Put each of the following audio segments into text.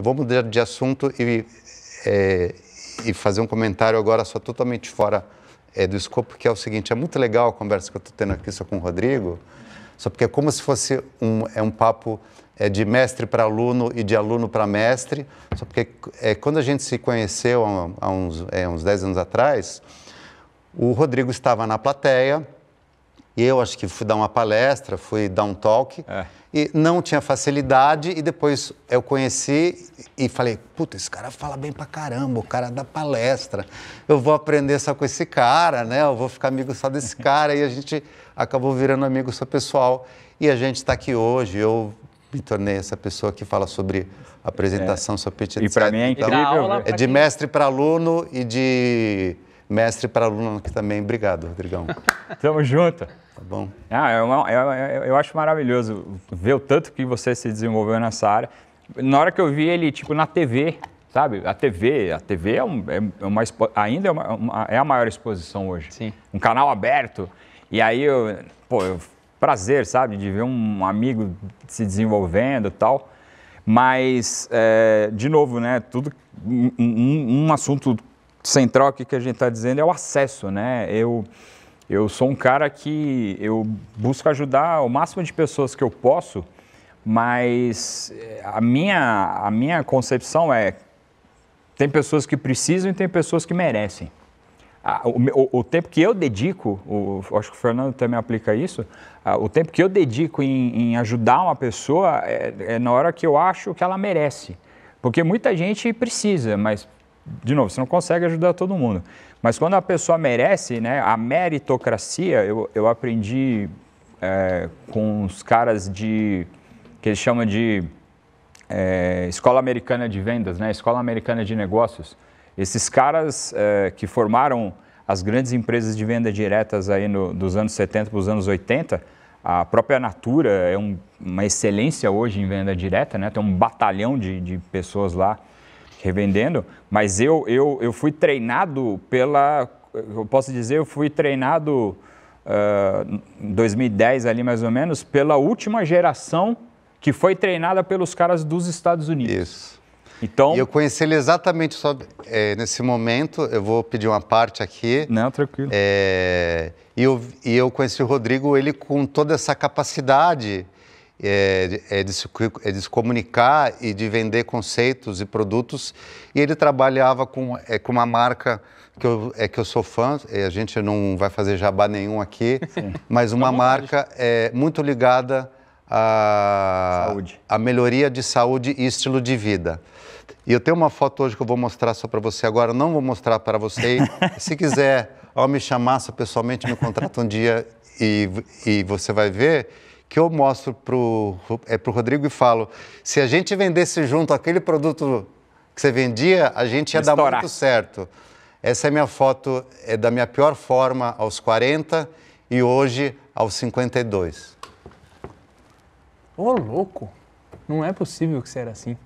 Eu vou mudar de assunto e, é, e fazer um comentário agora só totalmente fora é, do escopo, que é o seguinte, é muito legal a conversa que eu estou tendo aqui só com o Rodrigo, só porque é como se fosse um, é um papo é, de mestre para aluno e de aluno para mestre, só porque é, quando a gente se conheceu há, há uns, é, uns 10 anos atrás, o Rodrigo estava na plateia, e eu acho que fui dar uma palestra, fui dar um talk, é. e não tinha facilidade, e depois eu conheci e falei, puta, esse cara fala bem pra caramba, o cara dá palestra, eu vou aprender só com esse cara, né? Eu vou ficar amigo só desse cara, e a gente acabou virando amigo só pessoal. E a gente está aqui hoje, eu me tornei essa pessoa que fala sobre apresentação, é. sobre etc. E para mim é então, incrível. Então, é de mestre para aluno e de mestre para aluno aqui também. Obrigado, Rodrigão. Tamo junto. Tá bom. Ah, eu, é é, é, eu acho maravilhoso ver o tanto que você se desenvolveu nessa área. Na hora que eu vi ele, tipo, na TV, sabe? A TV, a TV é, um, é uma ainda é, uma, uma, é, a maior exposição hoje. Sim. Um canal aberto. E aí eu, pô, eu, prazer, sabe, de ver um amigo se desenvolvendo e tal. Mas, é, de novo, né? Tudo um, um assunto sem troca que a gente está dizendo é o acesso, né? Eu, eu sou um cara que eu busco ajudar o máximo de pessoas que eu posso, mas eh, a minha, a minha concepção é tem pessoas que precisam e tem pessoas que merecem. o, o, o, tempo que eu dedico, o, acho que o Fernando também aplica isso, o tempo que eu dedico em, em ajudar uma pessoa é, é, na hora que eu acho que ela merece. Porque muita gente precisa, mas de novo, você não consegue ajudar todo mundo. Mas quando a pessoa merece, né, a meritocracia, eu, eu aprendi é, com os caras de. que eles chamam de é, Escola Americana de Vendas, né, Escola Americana de Negócios. Esses caras é, que formaram as grandes empresas de venda diretas aí no, dos anos 70 para os anos 80, a própria Natura é um, uma excelência hoje em venda direta, né? tem um batalhão de, de pessoas lá revendendo, mas eu, eu, eu fui treinado pela. Eu posso dizer, eu fui treinado ah, em uh, 2010 ali mais ou menos, pela última geração que foi treinada pelos caras dos Estados Unidos. Isso. Então, e eu conheci ele exatamente só é, nesse momento. Eu vou pedir uma parte aqui. Não, tranquilo. É, e, eu, e eu conheci o Rodrigo, ele com toda essa capacidade é, é, de se, é, de se, comunicar e de vender conceitos e produtos. E ele trabalhava com, é, com uma marca que eu, é, que eu sou fã, a gente não vai fazer jabá nenhum aqui, Sim. mas uma marca é, muito ligada à saúde. a melhoria de saúde e estilo de vida. E eu tenho uma foto hoje que eu vou mostrar só para você agora, não vou mostrar para você. se quiser, ao me chamar, pessoalmente, me contrata um dia e, e você vai ver que eu mostro para o é, pro Rodrigo e falo: se a gente vendesse junto aquele produto que você vendia, a gente ia Estourar. dar muito certo. Essa é minha foto é da minha pior forma aos 40 e hoje aos 52. Ô, oh, louco! Não é possível que você era assim.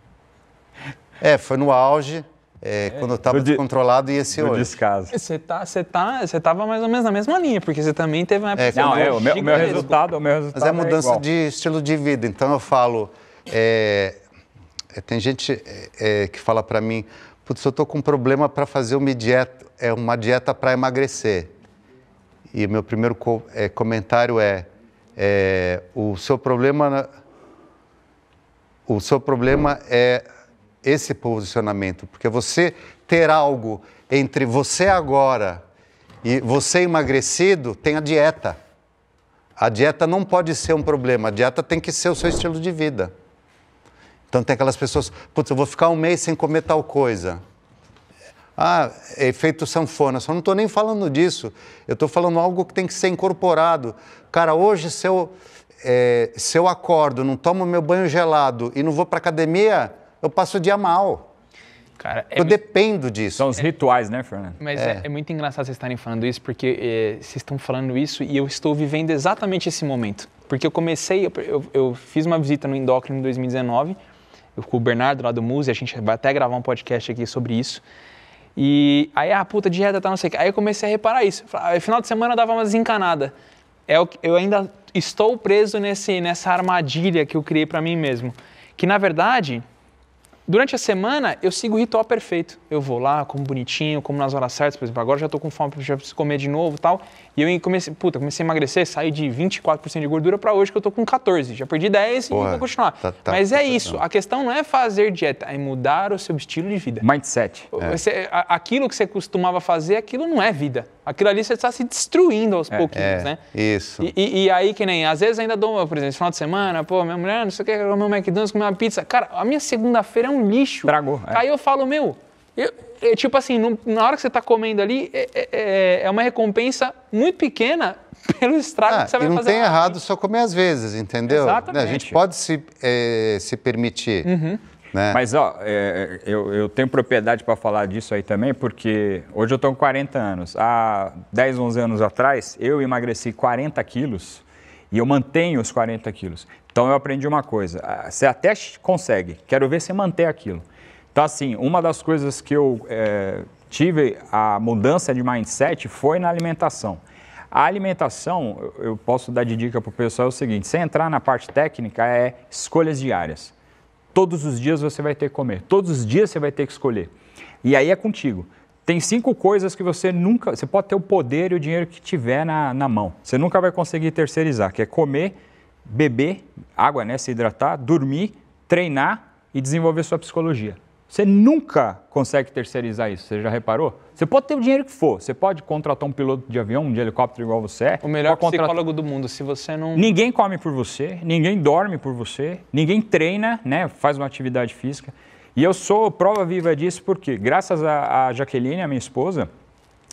É, foi no auge. É, é, quando eu estava descontrolado e esse hoje. descaso. Você é, tá, você tá, você tava mais ou menos na mesma linha, porque você também teve uma é, época. É, não, eu, meu, meu resultado, o meu resultado. Mas é mudança é de estilo de vida. Então eu falo, é, tem gente que fala para mim, putz, eu tô com um problema para fazer uma dieta, é uma dieta para emagrecer. E meu primeiro co comentário é, o seu problema, o seu problema é esse posicionamento, porque você ter algo entre você agora e você emagrecido tem a dieta. A dieta não pode ser um problema, a dieta tem que ser o seu estilo de vida. Então tem aquelas pessoas, putz, eu vou ficar um mês sem comer tal coisa. Ah, efeito sanfona. Só não estou nem falando disso. Eu estou falando algo que tem que ser incorporado. Cara, hoje se eu, é, se eu acordo, não tomo meu banho gelado e não vou para academia, eu passo o dia mal. Cara, é eu dependo disso. São os rituais, né, Fernando? Mas é. é, é muito engraçado vocês estarem falando isso, porque é, vocês estão falando isso e eu estou vivendo exatamente esse momento. Porque eu comecei, eu, eu fiz uma visita no endócrino em 2019, eu, com o Bernardo lá do Muse, a gente vai até gravar um podcast aqui sobre isso. E aí, a ah, puta, dieta tá não sei o que. Aí eu comecei a reparar isso. Falei, ah, final de semana eu dava uma desencanada. É, eu ainda estou preso nesse, nessa armadilha que eu criei para mim mesmo. Que na verdade Durante a semana, eu sigo o ritual perfeito. Eu vou lá, como bonitinho, como nas horas certas, por exemplo, agora já estou com fome, já preciso comer de novo tal. E eu comecei, puta, comecei a emagrecer, saí de 24% de gordura para hoje que eu tô com 14. Já perdi 10 Porra, e vou continuar. Tá, tá, Mas é tá, isso. A questão não é fazer dieta, é mudar o seu estilo de vida. Mindset. É. Você, é. aquilo que você costumava fazer, aquilo não é vida. Aquilo ali você está se destruindo aos é, pouquinhos, é, né? Isso. E, e, aí, que nem, às vezes ainda dou, por exemplo, final de semana, pô, minha mulher, não sei o que, comeu McDonald's, comeu uma pizza. Cara, a minha segunda-feira é um lixo. Tragou. É. Aí eu falo, meu, eu, é, tipo assim, no, na hora que você está comendo ali, é, é, é, é, uma recompensa muito pequena pelo estrago ah, que você vai fazer. Não tem errado só comer às vezes, entendeu? Exatamente. Né, a gente pode se, é, se permitir. Uhum. Né? Mas ó, é, eu, eu, tenho propriedade para falar disso aí também, porque hoje eu estou com 40 anos. Há 10, 11 anos atrás, eu emagreci 40 quilos e eu mantenho os 40 quilos. Então eu aprendi uma coisa: você até consegue, quero ver se manter aquilo. Então, assim, uma das coisas que eu é, tive a mudança de mindset foi na alimentação. A alimentação, eu posso dar de dica para o pessoal é o seguinte: sem entrar na parte técnica, é escolhas diárias. Todos os dias você vai ter que comer, todos os dias você vai ter que escolher. E aí é contigo. Tem cinco coisas que você nunca. Você pode ter o poder e o dinheiro que tiver na, na mão. Você nunca vai conseguir terceirizar, que é comer, beber, água, né? Se hidratar, dormir, treinar e desenvolver sua psicologia. Você nunca consegue terceirizar isso, você já reparou? Você pode ter o dinheiro que for, você pode contratar um piloto de avião, de helicóptero igual você é. O melhor contratar... psicólogo do mundo, se você não... Ninguém come por você, ninguém dorme por você, ninguém treina, né, faz uma atividade física. E eu sou prova viva disso porque, graças a, a Jaqueline, a minha esposa,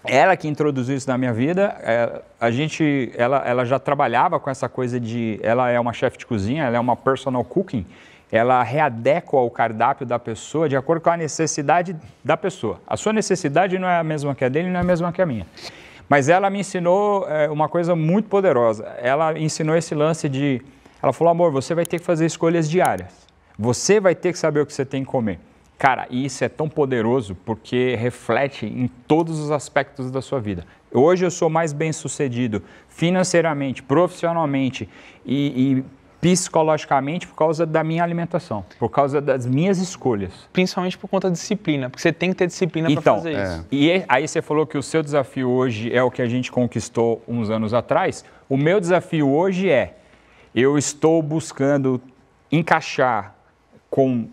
ela que introduziu isso na minha vida. É, a gente, ela, ela já trabalhava com essa coisa de, ela é uma chefe de cozinha, ela é uma personal cooking ela readequa o cardápio da pessoa de acordo com a necessidade da pessoa. A sua necessidade não é a mesma que a dele, não é a mesma que a minha. Mas ela me ensinou é, uma coisa muito poderosa. Ela ensinou esse lance de. Ela falou, amor, você vai ter que fazer escolhas diárias. Você vai ter que saber o que você tem que comer. Cara, e isso é tão poderoso porque reflete em todos os aspectos da sua vida. Hoje eu sou mais bem sucedido financeiramente, profissionalmente e, e psicologicamente por causa da minha alimentação, por causa das minhas escolhas. Principalmente por conta da disciplina, porque você tem que ter disciplina então, para fazer é. isso. E é, aí você falou que o seu desafio hoje é o que a gente conquistou uns anos atrás. O meu desafio hoje é eu estou buscando encaixar com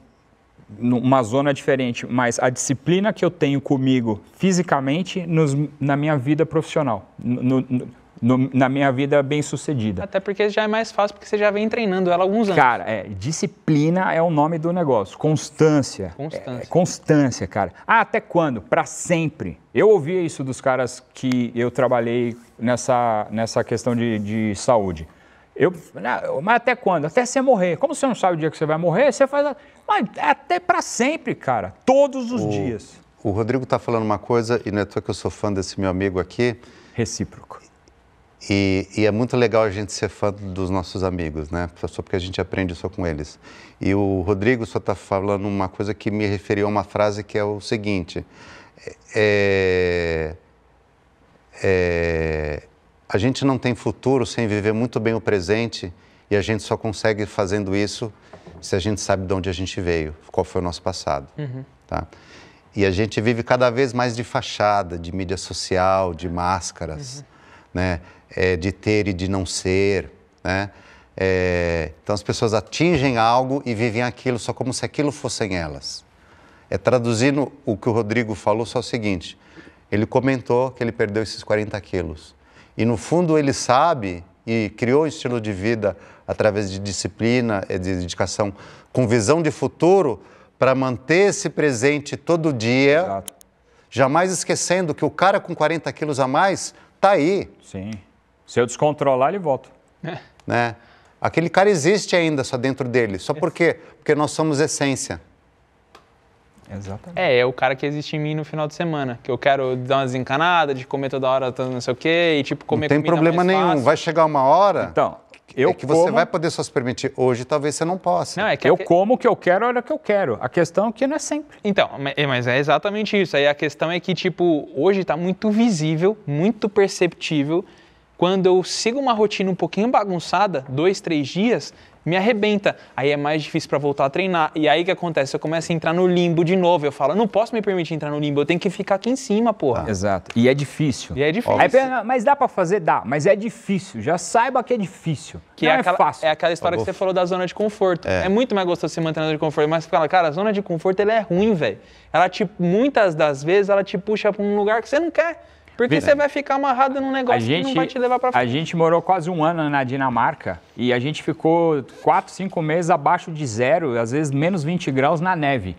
uma zona diferente, mas a disciplina que eu tenho comigo fisicamente nos, na minha vida profissional. No, no, no, na minha vida bem sucedida. Até porque já é mais fácil, porque você já vem treinando ela há alguns anos. Cara, é, disciplina é o nome do negócio. Constância. É, constância. É, é constância, cara. Ah, até quando? Para sempre. Eu ouvia isso dos caras que eu trabalhei nessa, nessa questão de, de saúde. Eu, ah, mas até quando? Até você morrer. Como você não sabe o dia que você vai morrer, você faz. Mas é até para sempre, cara. Todos os o, dias. O Rodrigo tá falando uma coisa, e não é à que eu sou fã desse meu amigo aqui. Recíproco. E, e, é muito legal a gente ser fã dos nossos amigos, né? Só porque a gente aprende só com eles. E o Rodrigo só está falando uma coisa que me referiu a uma frase que é o seguinte: é, é, é, a gente não tem futuro sem viver muito bem o presente e a gente só consegue fazendo isso se a gente sabe de onde a gente veio, qual foi o nosso passado, uhum. tá? E a gente vive cada vez mais de fachada, de mídia social, de máscaras, uhum. né? é, de ter e de não ser. Né? É, então as pessoas atingem algo e vivem aquilo só como se aquilo fossem elas. É traduzindo o que o Rodrigo falou só o seguinte: ele comentou que ele perdeu esses 40 quilos. E no fundo ele sabe e criou um estilo de vida através de disciplina, é, de dedicação, com visão de futuro para manter esse presente todo dia, Exato. jamais esquecendo que o cara com 40 quilos a mais está aí. Sim. Se eu descontrolar, ele volta. É. Né? Aquele cara existe ainda só dentro dele. Só por quê? Porque nós somos essência. Exatamente. É, é o cara que existe em mim no final de semana. Que eu quero dar uma desencanada, de comer toda hora, não sei o quê, e tipo comer Não tem problema nenhum. Fácil. Vai chegar uma hora. Então, eu é que como... você vai poder só se permitir. Hoje talvez você não possa. Não, é que eu como o que eu quero, olha o que eu quero. A questão é que não é sempre. Então, é, mas é exatamente isso. Aí a questão é que, tipo, hoje está muito visível, muito perceptível quando eu sigo uma rotina um pouquinho bagunçada, dois, três dias, me arrebenta. Aí é mais difícil para voltar a treinar. E aí o que acontece? Eu começo a entrar no limbo de novo. Eu falo, não posso me permitir entrar no limbo, eu tenho que ficar aqui em cima, porra. Ah, exato. E é difícil. E é difícil. Aí, ah, mas dá para fazer? Dá, mas é difícil. Já saiba que é difícil. Que não é, é aquela, é fácil. É aquela história que tá você falou da zona de conforto. É, é muito mais gostoso se manter na zona de conforto, mas fala, cara, a zona de conforto ela é ruim, velho. Ela te, muitas das vezes, ela te puxa para um lugar que você não quer. Porque você vai ficar amarrado num negócio gente, que não vai te levar pra frente. A gente morou quase um ano na Dinamarca e a gente ficou 4, 5 meses abaixo de zero, às vezes menos 20 graus na neve.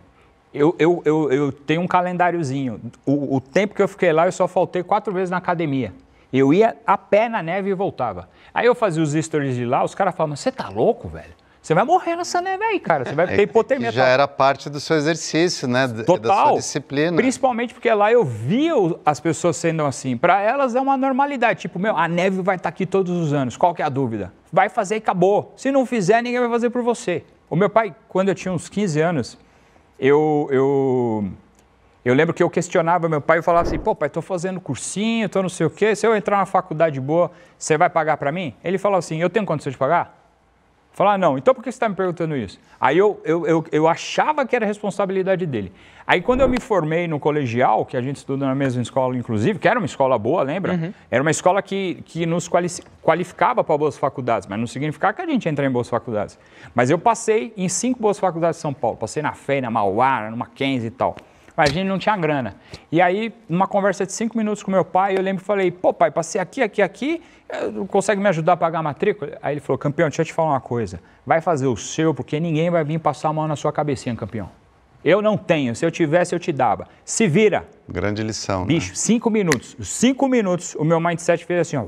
Eu, eu, eu, eu tenho um calendáriozinho. O, o tempo que eu fiquei lá, eu só faltei quatro vezes na academia. Eu ia a pé na neve e voltava. Aí eu fazia os stories de lá, os caras falavam, você tá louco, velho? Você vai morrer nessa neve aí, cara. Você vai é, ter é hipotermia. já era parte do seu exercício, né? Total. Da sua disciplina. Principalmente porque lá eu via as pessoas sendo assim. Para elas é uma normalidade. Tipo, meu, a neve vai estar tá aqui todos os anos. Qual que é a dúvida? Vai fazer e acabou. Se não fizer, ninguém vai fazer por você. O meu pai, quando eu tinha uns 15 anos, eu, eu, eu lembro que eu questionava meu pai e falava assim, pô pai, estou fazendo cursinho, estou não sei o quê. Se eu entrar na faculdade boa, você vai pagar para mim? Ele falava assim, eu tenho condição de pagar? Falar, ah, não, então por que você está me perguntando isso? Aí eu, eu, eu, eu, achava que era responsabilidade dele. Aí quando eu me formei no colegial, que a gente estuda na mesma escola, inclusive, que era uma escola boa, lembra? Uhum. Era uma escola que, que nos qualificava para boas faculdades, mas não significava que a gente entra em boas faculdades. Mas eu passei em cinco boas faculdades de São Paulo. Passei na FEI, na Mauá, na Mackenzie e tal. Mas a gente não tinha grana. E aí, numa conversa de cinco minutos com meu pai, eu lembro e falei, pô, pai, passei aqui, aqui, aqui, consegue me ajudar a pagar a matrícula? Aí ele falou, campeão, deixa eu te falar uma coisa. Vai fazer o seu, porque ninguém vai vir passar a mão na sua cabecinha, campeão. Eu não tenho. Se eu tivesse, eu te dava. Se vira. Grande lição. Né? Bicho, né? cinco minutos. Cinco minutos, o meu mindset fez assim, ó.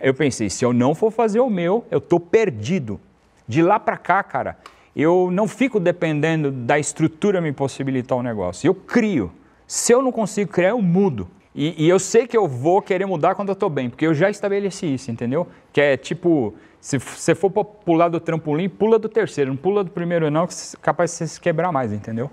Eu pensei, se eu não for fazer o meu, eu tô perdido. De lá para cá, cara, eu não fico dependendo da estrutura me possibilitar o um negócio. Eu crio. Se eu não consigo criar, eu mudo. E, e eu sei que eu vou querer mudar quando eu estou bem, porque eu já estabeleci isso, entendeu? Que é tipo, se você for pular do trampolim, pula do terceiro, não pula do primeiro não, que é capaz de você se quebrar mais, entendeu?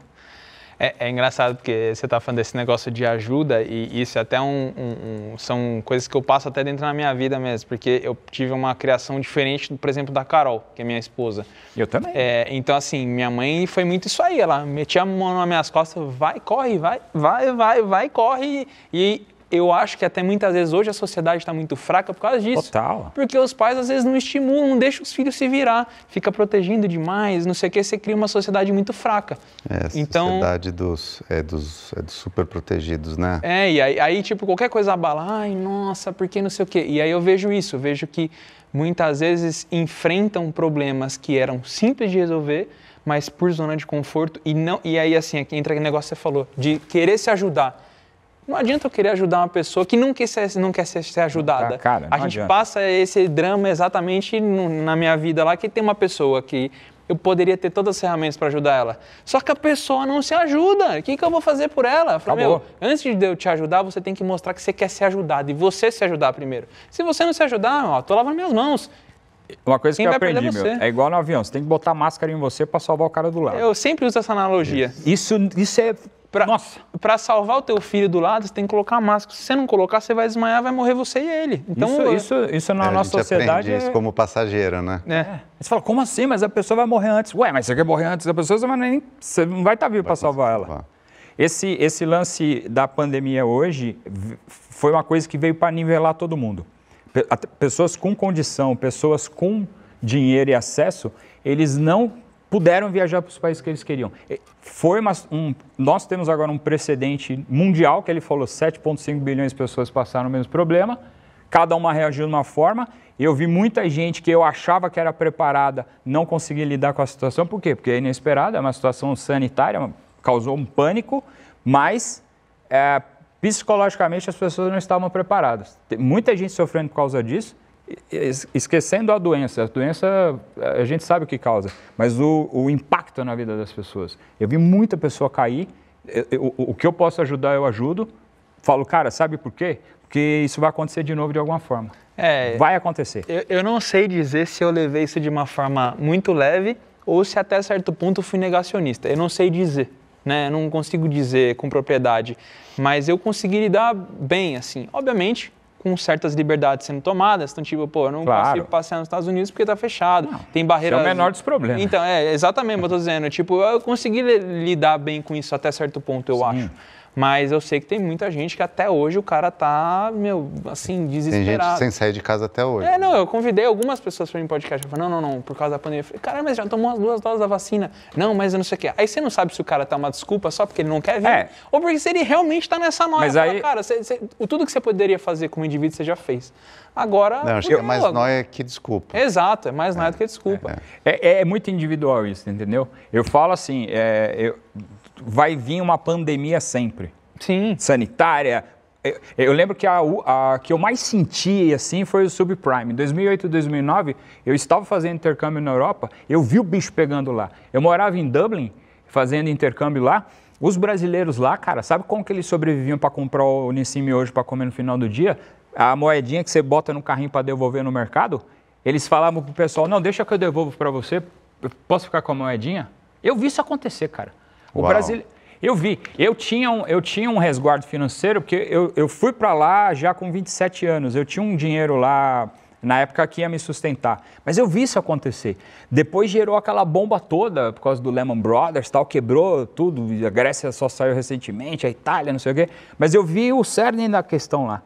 É, é engraçado porque você está falando desse negócio de ajuda e isso é até um, um, um, são coisas que eu passo até dentro da minha vida mesmo, porque eu tive uma criação diferente, por exemplo, da Carol, que é minha esposa. Eu também. É, então, assim, minha mãe foi muito isso aí. Ela metia a mão nas minhas costas, vai, corre, vai, vai, vai, vai, corre. E eu acho que até muitas vezes hoje a sociedade está muito fraca por causa disso. Total. Porque os pais às vezes não estimulam, não deixam os filhos se virar, fica protegendo demais, não sei o que, você cria uma sociedade muito fraca. É, a então, sociedade dos, é, dos, é dos super protegidos, né? É, e aí, aí tipo, qualquer coisa abala, ai, nossa, porque não sei o quê. E aí eu vejo isso, eu vejo que muitas vezes enfrentam problemas que eram simples de resolver, mas por zona de conforto e não e aí assim, é entra aquele negócio que você falou, de querer se ajudar não adianta eu querer ajudar uma pessoa que não quer ser, não quer ser, ser ajudada. a gente adianta. passa esse drama exatamente no, na minha vida lá, que tem uma pessoa que eu poderia ter todas as ferramentas para ajudar ela. Só que a pessoa não se ajuda. O que, que eu vou fazer por ela? falei, Acabou. meu, antes de eu te ajudar, você tem que mostrar que você quer ser ajudado e você se ajudar primeiro. Se você não se ajudar, ó, tô lavando minhas mãos. Uma coisa Quem que eu aprendi, é meu, é igual no avião, você tem que botar máscara em você para salvar o cara do lado. Eu sempre uso essa analogia. Isso, isso é Pra, Nossa. pra salvar o teu filho do lado, você tem que colocar máscara. Se você não colocar, você vai desmaiar, vai morrer você e ele. Então, isso, é, isso, isso na é, nossa sociedade. Isso é... como passageiro, né? É. é. Você fala, como assim? Mas a pessoa vai morrer antes. Ué, mas você quer morrer antes da pessoa, você, vai nem, você não vai estar tá vivo para salvar ela. Esse, esse lance da pandemia hoje foi uma coisa que veio para nivelar todo mundo pessoas com condição, pessoas com dinheiro e acesso, eles não puderam viajar para os países que eles queriam. Foi uma, um, nós temos agora um precedente mundial que ele falou 7,5 bilhões de pessoas passaram o mesmo problema, cada uma reagiu de uma forma. Eu vi muita gente que eu achava que era preparada não conseguir lidar com a situação. Por quê? Porque é inesperada, é uma situação sanitária, causou um pânico, mas é, psicologicamente as pessoas não estavam preparadas. Tem muita gente sofrendo por causa disso, esquecendo a doença. A doença, a gente sabe o que causa, mas o, o impacto na vida das pessoas. Eu vi muita pessoa cair, eu, eu, o que eu posso ajudar, eu ajudo. Falo, cara, sabe por quê? Porque isso vai acontecer de novo de alguma forma. É, vai acontecer. Eu, eu não sei dizer se eu levei isso de uma forma muito leve ou se até certo ponto fui negacionista. Eu não sei dizer né? Não consigo dizer com propriedade, mas eu consegui lidar bem, assim. Obviamente, com certas liberdades sendo tomadas. Então, tipo, pô, eu não claro. consigo passear nos Estados Unidos porque tá fechado. Não, tem barreira. é o menor dos problemas. Então, é, exatamente, eu tô dizendo. Tipo, eu consegui lidar bem com isso até certo ponto, eu Sim. acho. Mas eu sei que tem muita gente que até hoje o cara tá, meu, assim, desesperado. Tem gente sem sair de casa até hoje. É, não, eu convidei algumas pessoas para mim podcast. Eu falei, não, não, não, por causa da pandemia. Eu falei, cara, mas já tomou as duas doses da vacina. Não, mas eu não sei o quê. Aí você não sabe se o cara tá uma desculpa só porque ele não quer vir. É. Ou porque se ele realmente tá nessa noia. Mas fala, aí... cara, você, você, tudo que você poderia fazer como indivíduo, você já fez. Agora. Não, acho que é mais logo. nóia que desculpa. Exato, é mais é. nóia do que desculpa. É, é, é. é, muito individual isso, entendeu? Eu falo assim, é, eu vai vir uma pandemia sempre. Sim. Sanitária. Eu, eu lembro que a, a, que eu mais senti assim foi o subprime. Em 2008 e 2009, eu estava fazendo intercâmbio na Europa, eu vi o bicho pegando lá. Eu morava em Dublin, fazendo intercâmbio lá. Os brasileiros lá, cara, sabe como que eles sobreviviam para comprar o Unicime hoje para comer no final do dia? A moedinha que você bota no carrinho para devolver no mercado, eles falavam pro pessoal: "Não, deixa que eu devolvo para você. posso ficar com a moedinha?" Eu vi isso acontecer, cara. O Brasil. Eu vi, eu tinha um, eu tinha um resguardo financeiro, porque eu, eu fui para lá já com 27 anos, eu tinha um dinheiro lá na época que ia me sustentar. Mas eu vi isso acontecer. Depois gerou aquela bomba toda por causa do Lehman Brothers, tal, quebrou tudo, a Grécia só saiu recentemente, a Itália, não sei o quê. Mas eu vi o cerne da questão lá.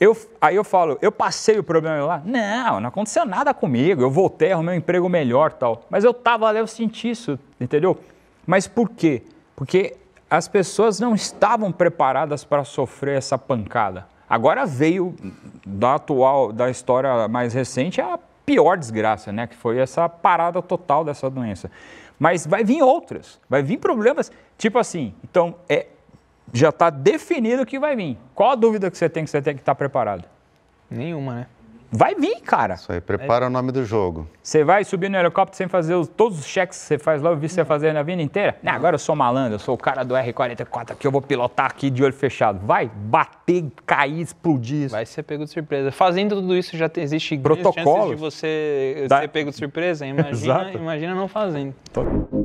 Eu, aí eu falo, eu passei o problema lá? Não, não aconteceu nada comigo, eu voltei, arrumei um emprego melhor tal. Mas eu tava ali, eu senti isso, entendeu? Mas por quê? Porque as pessoas não estavam preparadas para sofrer essa pancada. Agora veio da atual, da história mais recente, a pior desgraça, né? Que foi essa parada total dessa doença. Mas vai vir outras, vai vir problemas, tipo assim. Então, é, já está definido o que vai vir. Qual a dúvida que você tem que você tem que estar tá preparado? Nenhuma, né? vai vir, cara. Isso aí, prepara é. o nome do jogo. Você vai subir no helicóptero sem fazer os, todos os cheques que você faz lá, eu vi você fazer na vida inteira. Não, agora eu sou malandro, eu sou o cara do R44 aqui, eu vou pilotar aqui de olho fechado. Vai bater, cair, explodir. Vai ser pego de surpresa. Fazendo tudo isso já existe protocolo. de você da... Tá. ser pego de surpresa. Imagina, imagina não fazendo. Tô...